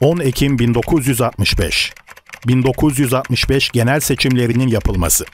10 Ekim 1965 1965 genel seçimlerinin yapılması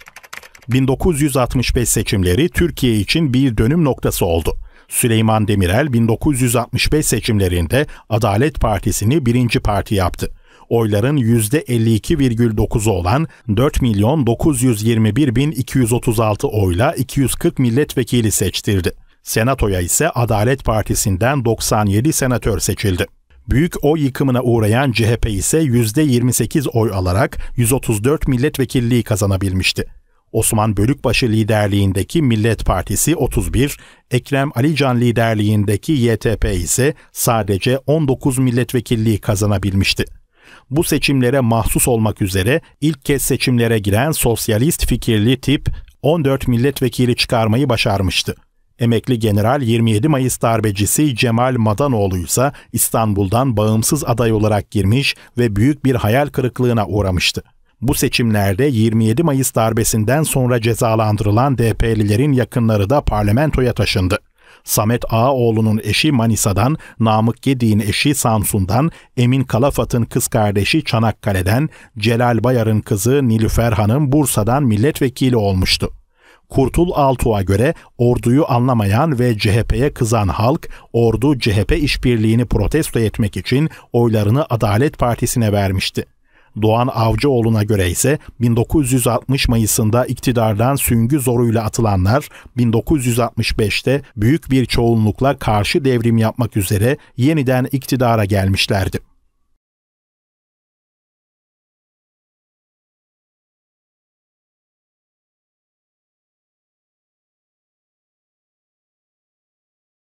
1965 seçimleri Türkiye için bir dönüm noktası oldu. Süleyman Demirel 1965 seçimlerinde Adalet Partisi'ni birinci parti yaptı. Oyların %52,9'u olan 4 milyon 921 bin 236 oyla 240 milletvekili seçtirdi. Senatoya ise Adalet Partisi'nden 97 senatör seçildi. Büyük oy yıkımına uğrayan CHP ise %28 oy alarak 134 milletvekilliği kazanabilmişti. Osman Bölükbaşı liderliğindeki Millet Partisi 31, Ekrem Alican liderliğindeki YTP ise sadece 19 milletvekilliği kazanabilmişti. Bu seçimlere mahsus olmak üzere ilk kez seçimlere giren sosyalist fikirli tip 14 milletvekili çıkarmayı başarmıştı. Emekli General 27 Mayıs darbecisi Cemal Madanoğlu ise İstanbul'dan bağımsız aday olarak girmiş ve büyük bir hayal kırıklığına uğramıştı. Bu seçimlerde 27 Mayıs darbesinden sonra cezalandırılan DP'lilerin yakınları da parlamentoya taşındı. Samet Ağaoğlu'nun eşi Manisa'dan, Namık Yediğin eşi Samsun'dan, Emin Kalafat'ın kız kardeşi Çanakkale'den, Celal Bayar'ın kızı Nilüfer Hanım Bursa'dan milletvekili olmuştu. Kurtul Altuğ'a göre orduyu anlamayan ve CHP'ye kızan halk ordu-CHP işbirliğini protesto etmek için oylarını Adalet Partisi'ne vermişti. Doğan Avcıoğlu'na göre ise 1960 Mayıs'ında iktidardan süngü zoruyla atılanlar 1965'te büyük bir çoğunlukla karşı devrim yapmak üzere yeniden iktidara gelmişlerdi.